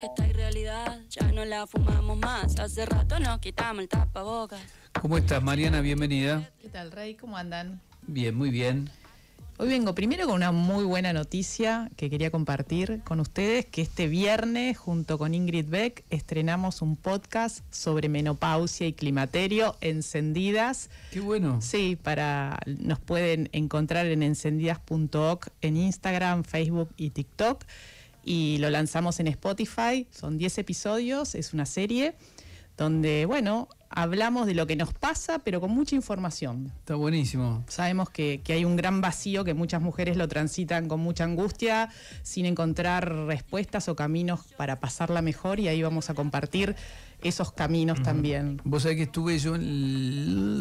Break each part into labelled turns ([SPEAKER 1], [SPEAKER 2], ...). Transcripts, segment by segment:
[SPEAKER 1] Esta realidad, ya no la fumamos más. Hace rato nos quitamos el tapabocas.
[SPEAKER 2] ¿Cómo estás, Mariana? Bienvenida.
[SPEAKER 1] ¿Qué tal, Rey? ¿Cómo andan? Bien, muy bien. Hoy vengo primero con una muy buena noticia que quería compartir con ustedes, que este viernes, junto con Ingrid Beck, estrenamos un podcast sobre menopausia y climaterio, Encendidas. Qué bueno. Sí, para nos pueden encontrar en encendidas.org, en Instagram, Facebook y TikTok y lo lanzamos en Spotify. Son 10 episodios, es una serie donde, bueno, hablamos de lo que nos pasa, pero con mucha información. Está buenísimo. Sabemos que, que, hay un gran vacío, que muchas mujeres lo transitan con mucha angustia, sin encontrar respuestas o caminos para pasarla mejor, y ahí vamos a compartir esos caminos también.
[SPEAKER 2] Vos sabés que estuve yo,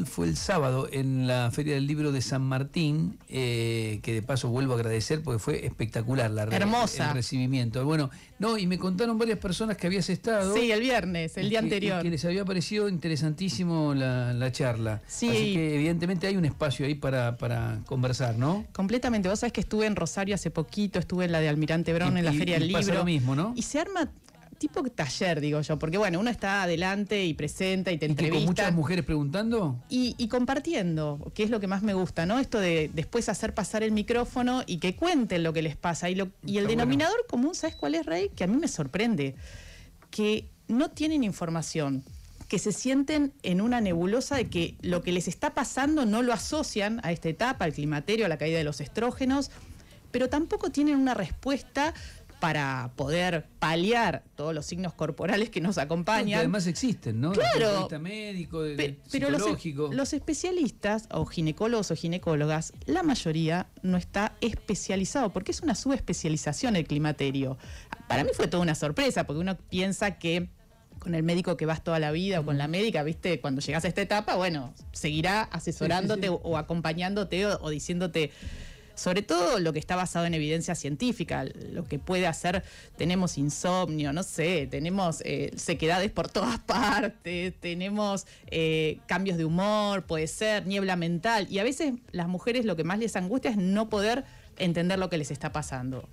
[SPEAKER 2] fue el sábado, en la Feria del Libro de San Martín, eh, que de paso vuelvo a agradecer porque fue espectacular la Hermosa. el recibimiento. Bueno, no, y me contaron varias
[SPEAKER 1] personas que habías estado. Sí, el viernes, el día anterior. Que
[SPEAKER 2] les había parecido interesantísimo la,
[SPEAKER 1] charla. Sí. Así que evidentemente hay un espacio ahí para, conversar, ¿no? Completamente. Vos sabés que estuve en Rosario hace poquito, estuve en la de Almirante Brown, en la Feria del Libro. Lo mismo, ¿no? Y se arma tipo taller, digo yo, porque bueno, uno está adelante y presenta y te entrevista. ¿Y con muchas mujeres preguntando? Y, compartiendo, que es lo que más me gusta, ¿no? Esto de después hacer pasar el micrófono y que cuenten lo que les pasa. Y, el denominador común, ¿sabes cuál es, Rey? Que a mí me sorprende, que no tienen información que se sienten en una nebulosa de que lo que les está pasando no lo asocian a esta etapa, al climaterio, a la caída de los estrógenos, pero tampoco tienen una respuesta para poder paliar todos los signos corporales que nos acompañan. además existen, ¿no? Claro. De médico, pero e-, los, especialistas o ginecólogos o ginecólogas, la mayoría no está especializado porque es una subespecialización el climaterio. Para mí fue toda una sorpresa porque uno piensa que con el médico que vas toda la vida o con la médica, viste, cuando llegas a esta etapa, bueno, seguirá asesorándote O, acompañándote o diciéndote sobre todo lo que está basado en evidencia científica, lo que puede hacer, tenemos insomnio, no sé, tenemos eh, sequedades por todas partes, tenemos eh, cambios de humor, puede ser, niebla mental, y a veces las mujeres lo que más les angustia es no poder entender lo que les está pasando.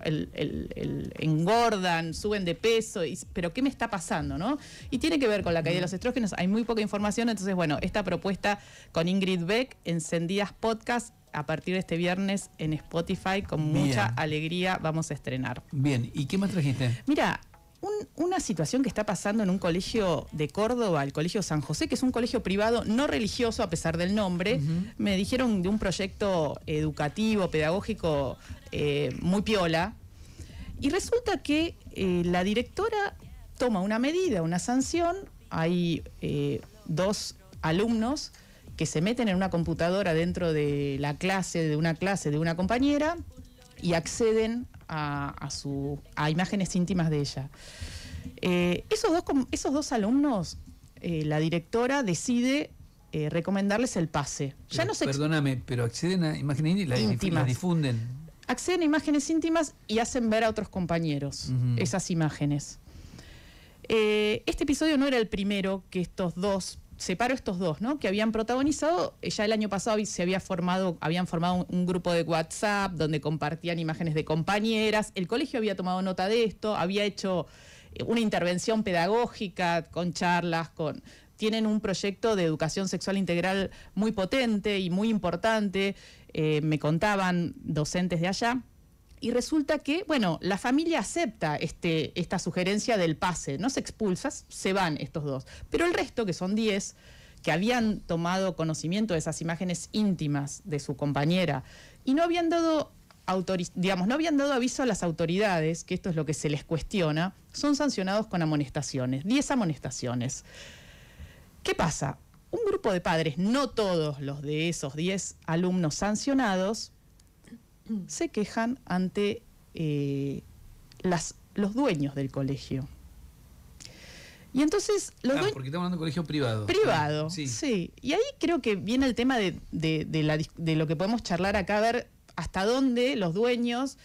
[SPEAKER 1] engordan, suben de peso, pero ¿qué me está pasando? ¿no? Y tiene que ver con la caída de los estrógenos, hay muy poca información, entonces bueno, esta propuesta con Ingrid Beck, encendidas podcast, a partir de este viernes en Spotify. Con mucha alegría vamos a estrenar. Bien, ¿y qué más trajiste? Mira, una situación que está pasando en un colegio de Córdoba, el Colegio San José, que es un colegio privado no religioso a pesar del nombre. Me dijeron de un proyecto educativo, pedagógico eh, muy piola. Y resulta que eh, la directora toma una medida, una sanción. Hay eh, dos alumnos que se meten en una computadora dentro de la clase, de una clase de una compañera y acceden a, imágenes íntimas de ella. Eh, esos, dos, esos dos alumnos, eh, la directora decide eh, recomendarles el pase. no
[SPEAKER 2] Perdóname, pero acceden a imágenes íntimas. y Las difunden.
[SPEAKER 1] Acceden a imágenes íntimas y hacen ver a otros compañeros esas imágenes. este episodio no era el primero que estos dos separo estos dos, ¿no? Que habían protagonizado, eh, ya el año pasado se había formado, habían formado un, grupo de WhatsApp donde compartían imágenes de compañeras, el colegio había tomado nota de esto, había hecho eh, una intervención pedagógica con charlas, con tienen un proyecto de educación sexual integral muy potente y muy importante, eh, me contaban docentes de allá y resulta que, bueno, la familia acepta este, esta sugerencia del pase, no se expulsas, se van estos dos. Pero el resto, que son 10, que habían tomado conocimiento de esas imágenes íntimas de su compañera y no habían dado digamos, no habían dado aviso a las autoridades, que esto es lo que se les cuestiona, son sancionados con amonestaciones, 10 amonestaciones. ¿Qué pasa? Un grupo de padres, no todos los de esos 10 alumnos sancionados, Mm. se quejan ante eh, las, los dueños del colegio. Y entonces los ah,
[SPEAKER 2] Porque estamos hablando de un colegio privado. Privado,
[SPEAKER 1] sí. sí. Y ahí creo que viene el tema de, de lo que podemos charlar acá, a ver hasta dónde los dueños...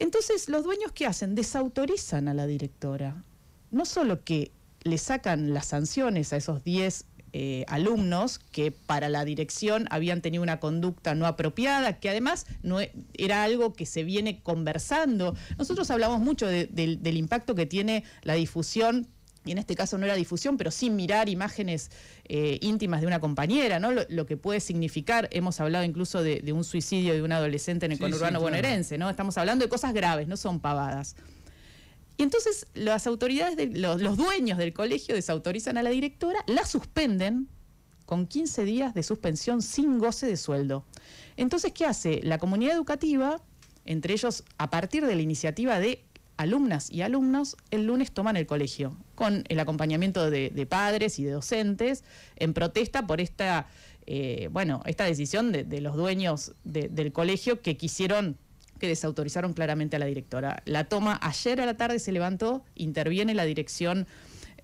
[SPEAKER 1] Entonces, ¿los dueños qué hacen? Desautorizan a la directora. No solo que le sacan las sanciones a esos 10 eh, alumnos que para la dirección habían tenido una conducta no apropiada, que además no e, era algo que se viene conversando. Nosotros hablamos mucho del impacto que tiene la difusión y en este caso no era difusión, pero sin mirar imágenes eh, íntimas de una compañera, ¿no? Lo, que puede significar, hemos hablado incluso de, un suicidio de un adolescente en el conurbano bonaerense, ¿no? Estamos hablando de cosas graves, no son pavadas. Y entonces las autoridades, los, dueños del colegio desautorizan a la directora, la suspenden con 15 días de suspensión sin goce de sueldo. Entonces, ¿qué hace? La comunidad educativa, entre ellos, a partir de la iniciativa de alumnas y alumnos, el lunes toman el colegio, con el acompañamiento de, padres y de docentes, en protesta por esta, eh, bueno, esta decisión de los dueños del colegio que quisieron que desautorizaron claramente a la directora. La toma ayer a la tarde se levantó, interviene la dirección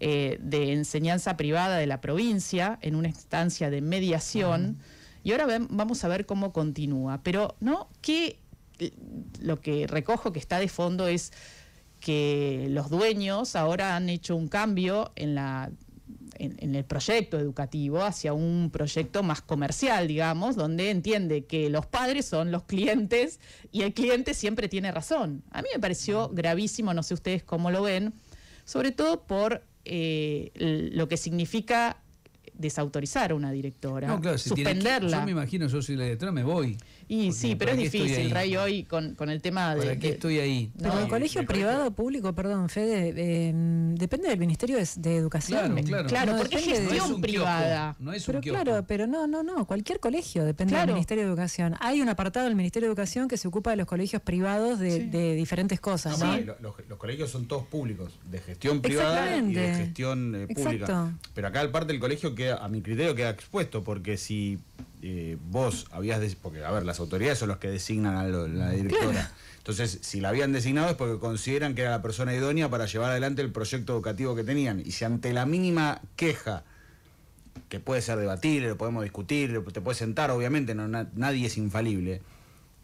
[SPEAKER 1] eh, de enseñanza privada de la provincia en una instancia de mediación. Y ahora vamos a ver cómo continúa. Pero no, que lo que recojo que está de fondo es que los dueños ahora han hecho un cambio en la en, el proyecto educativo hacia un proyecto más comercial, digamos, donde entiende que los padres son los clientes y el cliente siempre tiene razón. A mí me pareció gravísimo, no sé ustedes cómo lo ven, sobre todo por eh, lo que significa desautorizar a una directora, no, claro, suspenderla. yo me
[SPEAKER 2] imagino, yo soy la directora, me voy. Y sí, pero es difícil, Ray, hoy
[SPEAKER 1] con, el tema de... que estoy ahí? pero el colegio privado, o público, perdón, Fede, em, depende del Ministerio de, Educación. Claro, claro. porque es gestión privada. no es un pero claro, pero no, no, no, cualquier colegio depende del Ministerio de Educación. Hay un apartado del Ministerio de Educación que se ocupa de los colegios privados de, diferentes cosas. los, colegios son todos públicos, de gestión privada y de gestión eh, pública. Pero acá, parte del colegio, que a mi criterio queda expuesto, porque si eh, vos habías. porque, a ver, las autoridades son los que designan a la directora. Entonces, si la habían designado es porque consideran que era la persona idónea para llevar adelante el proyecto educativo que tenían. Y si ante la mínima queja que puede ser debatible, lo podemos discutir, te puedes sentar, obviamente, nadie es infalible,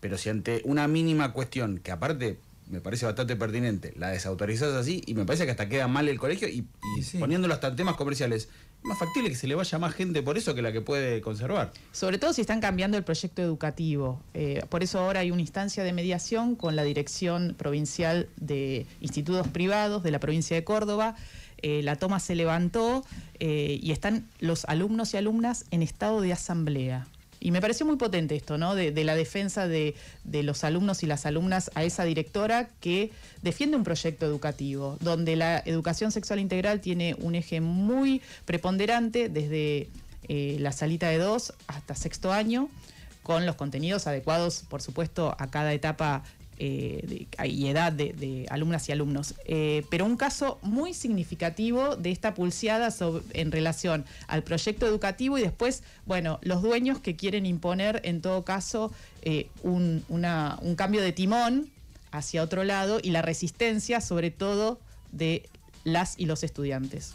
[SPEAKER 1] pero si ante una mínima cuestión, que aparte me parece bastante pertinente, la desautorizas así y me parece que hasta queda mal el colegio y, poniéndolo hasta temas comerciales, más factible que se le vaya más gente por eso que la que puede conservar. Sobre todo si están cambiando el proyecto educativo. Eh, por eso ahora hay una instancia de mediación con la Dirección Provincial de Institutos Privados de la provincia de Córdoba. Eh, la toma se levantó eh, y están los alumnos y alumnas en estado de asamblea. Y me pareció muy potente esto, ¿no? De, la defensa de, los alumnos y las alumnas a esa directora que defiende un proyecto educativo, donde la educación sexual integral tiene un eje muy preponderante desde eh, la salita de dos hasta sexto año con los contenidos adecuados, por supuesto, a cada etapa eh, y edad de, alumnas y alumnos. Eh, pero un caso muy significativo de esta pulseada en relación al proyecto educativo y después, bueno, los dueños que quieren imponer en todo caso eh, un, un cambio de timón hacia otro lado y la resistencia sobre todo de las y los estudiantes.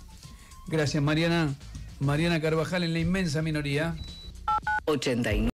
[SPEAKER 2] Gracias Mariana. Mariana Carvajal en la inmensa minoría. 89.